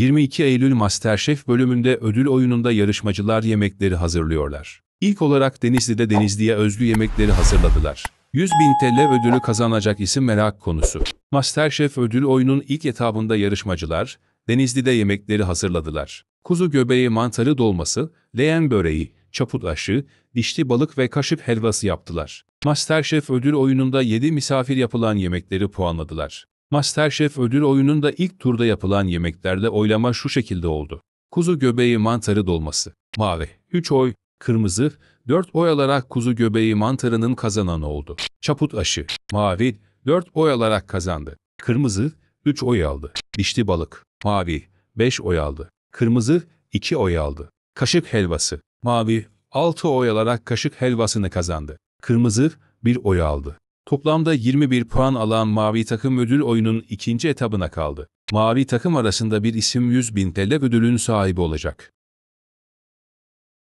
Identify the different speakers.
Speaker 1: 22 Eylül Masterchef bölümünde ödül oyununda yarışmacılar yemekleri hazırlıyorlar. İlk olarak Denizli'de Denizli'ye özgü yemekleri hazırladılar. 100 bin TL ödülü kazanacak isim merak konusu. Masterchef ödül oyunun ilk etabında yarışmacılar, Denizli'de yemekleri hazırladılar. Kuzu göbeği mantarı dolması, leğen böreği, çaput aşı, dişli balık ve kaşık helvası yaptılar. Masterchef ödül oyununda 7 misafir yapılan yemekleri puanladılar. Masterchef ödül oyununda ilk turda yapılan yemeklerde oylama şu şekilde oldu. Kuzu göbeği mantarı dolması. Mavi 3 oy, kırmızı 4 oy alarak kuzu göbeği mantarının kazananı oldu. Çaput aşı. Mavi 4 oy alarak kazandı. Kırmızı 3 oy aldı. Dişli balık. Mavi 5 oy aldı. Kırmızı 2 oy aldı. Kaşık helvası. Mavi 6 oy alarak kaşık helvasını kazandı. Kırmızı 1 oy aldı. Toplamda 21 puan alan Mavi Takım ödül oyunun ikinci etabına kaldı. Mavi Takım arasında bir isim 100 bin TL ödülün sahibi olacak.